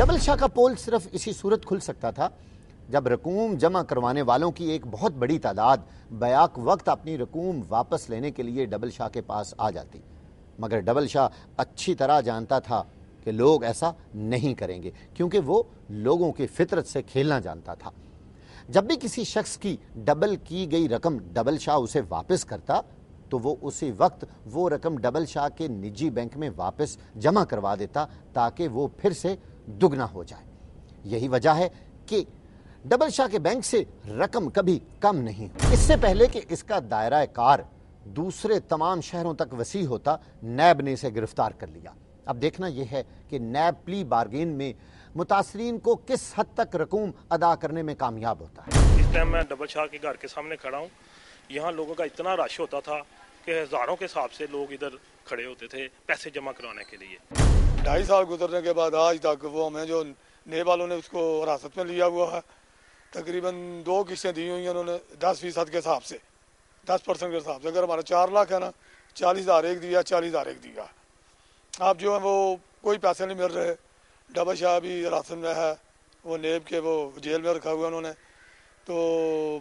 double Shah का पोल सिर्फ इसी सूरत खुल सकता था जब रकूम जमा करवाने वालों की एक बहुत बड़ी तादाद बयाक वक्त अपनी रकूम वापस लेने के लिए डबल शाह के पास आ जाती मगर डबल शाह अच्छी तरह जानता था कि लोग ऐसा नहीं करेंगे क्योंकि वो लोगों की फितरत से खेलना जानता था जब भी किसी शख्स की डबल की गई रकम डबल शाह उसे वापस करता तो वो उसी वक्त वो रकम डबल शाह के निजी बैंक में वापस जमा करवा देता ताकि वो फिर से दुगना हो जाए यही वजह है कि डबल शाह के बैंक से रकम कभी कम नहीं इससे पहले कि इसका दायरा कार दूसरे तमाम शहरों तक वसी होता नैब ने इसे गिरफ्तार कर लिया अब देखना यह है कि नैब प्ली बारगेन में मुतासरीन को किस हद तक रकूम अदा करने में कामयाब होता है इस टाइम मैं डबल शाह के घर के सामने खड़ा हूँ यहाँ लोगों का इतना रश होता था कि हज़ारों के हिसाब से लोग इधर खड़े होते थे पैसे जमा कराने के लिए ढाई साल गुजरने के बाद आज तक वो हमें जो नए वालों ने उसको हिरासत में लिया हुआ है तकरीबन दो किस्तें दी हुई हैं उन्होंने दस फीसद के हिसाब से दस परसेंट के हिसाब से अगर हमारा चार लाख है ना चालीस हज़ार एक दिया चालीस हज़ार एक दिया आप जो है वो कोई पैसे नहीं मिल रहे डबल शाह भी हिरासत में है वो नेब के वो जेल में रखा हुआ है उन्होंने तो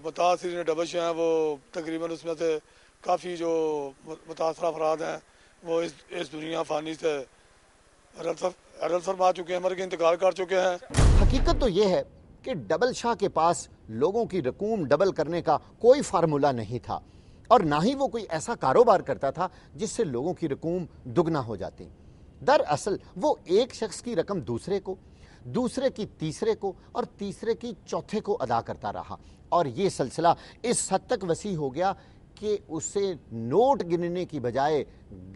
मुतासर ने डबल शाह हैं वो तकरीबन उसमें से काफ़ी जो मुतासर अफराद हैं वो इस इस दुनिया फ़ानी से अरल सर अरल सर आ चुके हैं मर इंतकाल कर चुके हैं हकीकत तो ये है कि डबल शाह के पास लोगों की रकूम डबल करने का कोई फार्मूला नहीं था और ना ही वो कोई ऐसा कारोबार करता था जिससे लोगों की रकूम दुगना हो जाती दरअसल वो एक शख्स की रकम दूसरे को दूसरे की तीसरे को और तीसरे की चौथे को अदा करता रहा और ये सिलसिला इस हद तक वसी हो गया कि उसे नोट गिनने की बजाय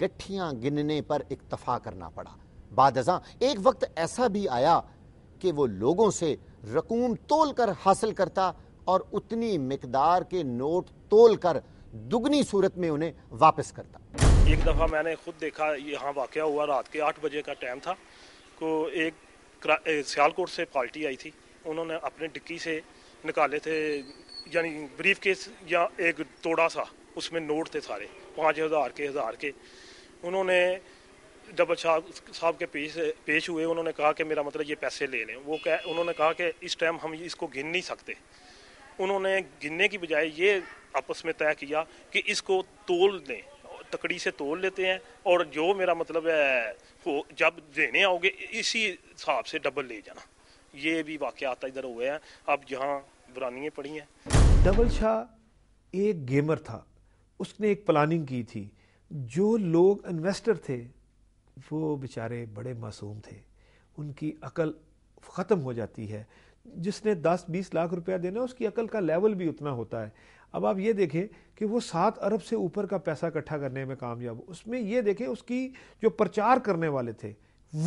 गठियाँ गिनने पर इक्तफा करना पड़ा बाद अजा एक वक्त ऐसा भी आया कि वो लोगों से रकूम तोल कर हासिल करता और उतनी मकदार के नोट तोल कर दुगनी सूरत में उन्हें वापस करता एक दफ़ा मैंने खुद देखा यहाँ वाक़ हुआ रात के आठ बजे का टाइम था को एक सियालकोट से पार्टी आई थी उन्होंने अपने डिक्की से निकाले थे यानी ब्रीफ केस या एक तोड़ा सा उसमें नोट थे सारे पाँच हज़ार के हज़ार के उन्होंने डबल शाह साहब के पेश पेश हुए उन्होंने कहा कि मेरा मतलब ये पैसे ले लें वो कह उन्होंने कहा कि इस टाइम हम इसको गिन नहीं सकते उन्होंने गिनने की बजाय ये आपस में तय किया कि इसको तोल दें तकड़ी से तोल लेते हैं और जो मेरा मतलब है वो जब देने आओगे इसी हिसाब से डबल ले जाना ये भी आता इधर हुए हैं अब जहाँ बुरानियाँ पड़ी हैं डबल शाह एक गेमर था उसने एक प्लानिंग की थी जो लोग इन्वेस्टर थे वो बेचारे बड़े मासूम थे उनकी अकल ख़त्म हो जाती है जिसने 10-20 लाख रुपया देना उसकी अकल का लेवल भी उतना होता है अब आप ये देखें कि वो सात अरब से ऊपर का पैसा इकट्ठा करने में कामयाब उसमें ये देखें उसकी जो प्रचार करने वाले थे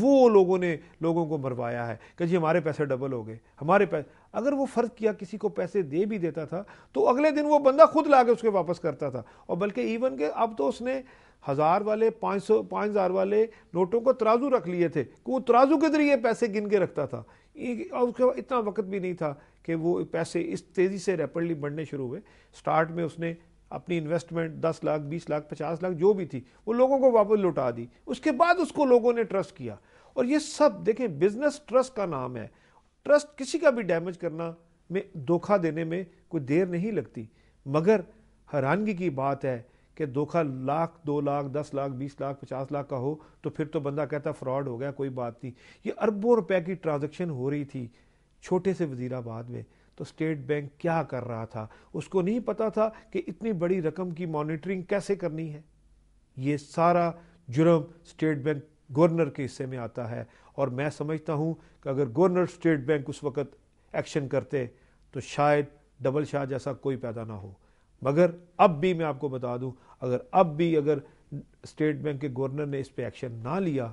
वो लोगों ने लोगों को मरवाया है कि जी हमारे पैसे डबल हो गए हमारे पैसे अगर वो फ़र्ज किया किसी को पैसे दे भी देता था तो अगले दिन वो बंदा खुद ला के उसके वापस करता था और बल्कि इवन के अब तो उसने हज़ार वाले पाँच सौ पाँच हज़ार वाले नोटों को तराजू रख लिए थे कि वो तराजू के ज़रिए पैसे गिन के रखता था और उसके बाद इतना वक्त भी नहीं था कि वो पैसे इस तेज़ी से रैपिडली बढ़ने शुरू हुए स्टार्ट में उसने अपनी इन्वेस्टमेंट दस लाख बीस लाख पचास लाख जो भी थी वो लोगों को वापस लौटा दी उसके बाद उसको लोगों ने ट्रस्ट किया और ये सब देखें बिजनेस ट्रस्ट का नाम है ट्रस्ट किसी का भी डैमेज करना में धोखा देने में कोई देर नहीं लगती मगर हैरानगी की बात है कि धोखा लाख दो लाख दस लाख बीस लाख पचास लाख का हो तो फिर तो बंदा कहता फ्रॉड हो गया कोई बात नहीं ये अरबों रुपए की ट्रांजेक्शन हो रही थी छोटे से वजीराबाद में तो स्टेट बैंक क्या कर रहा था उसको नहीं पता था कि इतनी बड़ी रकम की मॉनिटरिंग कैसे करनी है ये सारा जुर्म स्टेट बैंक गवर्नर के हिस्से में आता है और मैं समझता हूँ कि अगर गवर्नर स्टेट बैंक उस वक्त एक्शन करते तो शायद डबल शाह जैसा कोई पैदा ना हो मगर अब भी मैं आपको बता दूं अगर अब भी अगर स्टेट बैंक के गवर्नर ने इस पर एक्शन ना लिया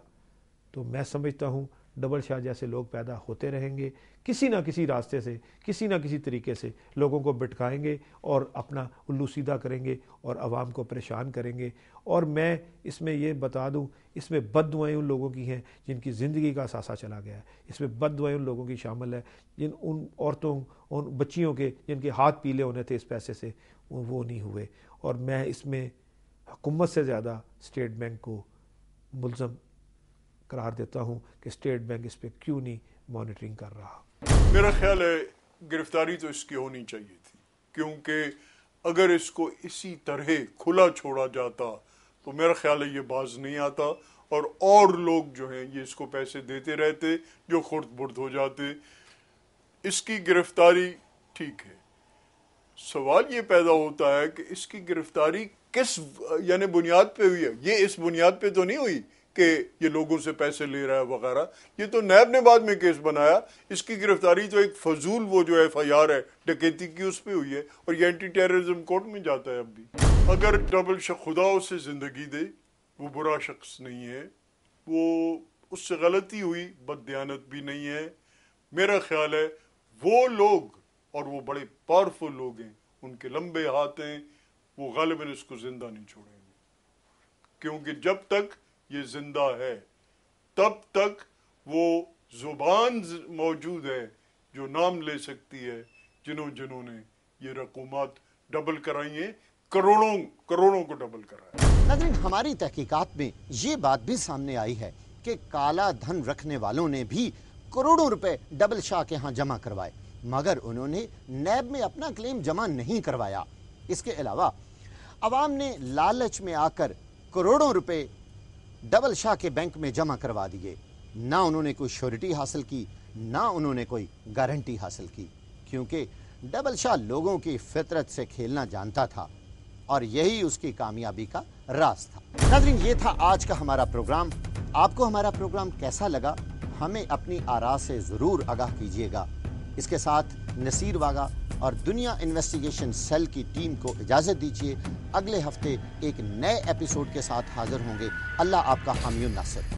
तो मैं समझता हूँ डबल शाह जैसे लोग पैदा होते रहेंगे किसी ना किसी रास्ते से किसी ना किसी तरीके से लोगों को बिटकाएंगे और अपना उल्लू सीधा करेंगे और आवाम को परेशान करेंगे और मैं इसमें ये बता दूं इसमें बद दुआएँ उन लोगों की हैं जिनकी ज़िंदगी का सासा चला गया है इसमें बद दुआएँ उन लोगों की शामिल है जिन उन औरतों उन बच्चियों के जिनके हाथ पीले होने थे इस पैसे से वो नहीं हुए और मैं इसमें हुकूमत से ज़्यादा स्टेट बैंक को मुलम करार देता हूँ कि स्टेट बैंक इस पर क्यों नहीं मॉनिटरिंग कर रहा मेरा ख्याल है गिरफ्तारी तो इसकी होनी चाहिए थी क्योंकि अगर इसको इसी तरह खुला छोड़ा जाता तो मेरा ख्याल है ये बाज नहीं आता और और लोग जो हैं ये इसको पैसे देते रहते जो खुर्द बुर्द हो जाते इसकी गिरफ्तारी ठीक है सवाल ये पैदा होता है कि इसकी गिरफ्तारी किस यानी बुनियाद पे हुई है ये इस बुनियाद पे तो नहीं हुई कि ये लोगों से पैसे ले रहा है वगैरह ये तो नैब ने बाद में केस बनाया इसकी गिरफ्तारी तो एक फजूल वो जो एफ आई आर है डकैती की उस पर हुई है और ये एंटी टेररिज्म कोर्ट में जाता है अब भी अगर डबल शख खुदा उसे ज़िंदगी दे वो बुरा शख्स नहीं है वो उससे गलती हुई बदयानत भी नहीं है मेरा ख्याल है वो लोग और वो बड़े पावरफुल लोग हैं उनके लंबे हाथ हैं वो गालिबन इसको ज़िंदा नहीं छोड़ेंगे क्योंकि जब तक ये जिंदा है तब तक वो जुबान मौजूद है जो नाम ले सकती है जिन्हों जिन्होंने ये रकूमत डबल कराई है करोड़ों करोड़ों को डबल कराया नाजरीन हमारी तहकीकात में ये बात भी सामने आई है कि काला धन रखने वालों ने भी करोड़ों रुपए डबल शाह के यहाँ जमा करवाए मगर उन्होंने नैब में अपना क्लेम जमा नहीं करवाया इसके अलावा आवाम ने लालच में आकर करोड़ों रुपए डबल शाह के बैंक में जमा करवा दिए ना उन्होंने कोई श्योरिटी हासिल की ना उन्होंने कोई गारंटी हासिल की क्योंकि डबल शाह लोगों की फितरत से खेलना जानता था और यही उसकी कामयाबी का राज था नजरिन ये था आज का हमारा प्रोग्राम आपको हमारा प्रोग्राम कैसा लगा हमें अपनी आरा से ज़रूर आगाह कीजिएगा इसके साथ नसीर वागा और दुनिया इन्वेस्टिगेशन सेल की टीम को इजाज़त दीजिए अगले हफ्ते एक नए एपिसोड के साथ हाजिर होंगे अल्लाह आपका हामिय नासिर